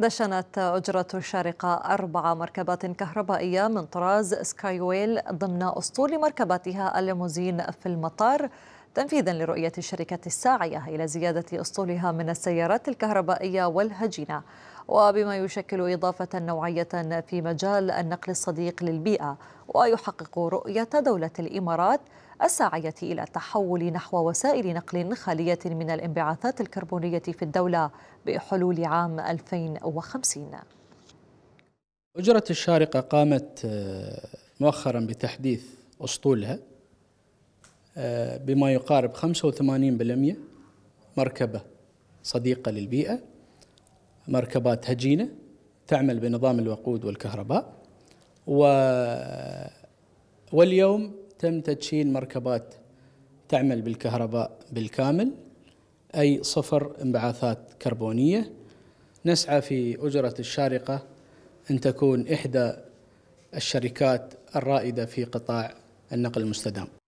دشنت أجرة الشارقة أربع مركبات كهربائية من طراز سكاي ويل ضمن أسطول مركباتها الليموزين في المطار تنفيذا لرؤية الشركة الساعية إلى زيادة أسطولها من السيارات الكهربائية والهجينة وبما يشكل إضافة نوعية في مجال النقل الصديق للبيئة ويحقق رؤية دولة الإمارات الساعية إلى التحول نحو وسائل نقل خالية من الانبعاثات الكربونية في الدولة بحلول عام 2050 أجرة الشارقة قامت آه، مؤخرا بتحديث أسطولها آه، بما يقارب 85% مركبة صديقة للبيئة مركبات هجينة تعمل بنظام الوقود والكهرباء و واليوم تم تدشين مركبات تعمل بالكهرباء بالكامل أي صفر انبعاثات كربونية نسعى في أجرة الشارقة أن تكون إحدى الشركات الرائدة في قطاع النقل المستدام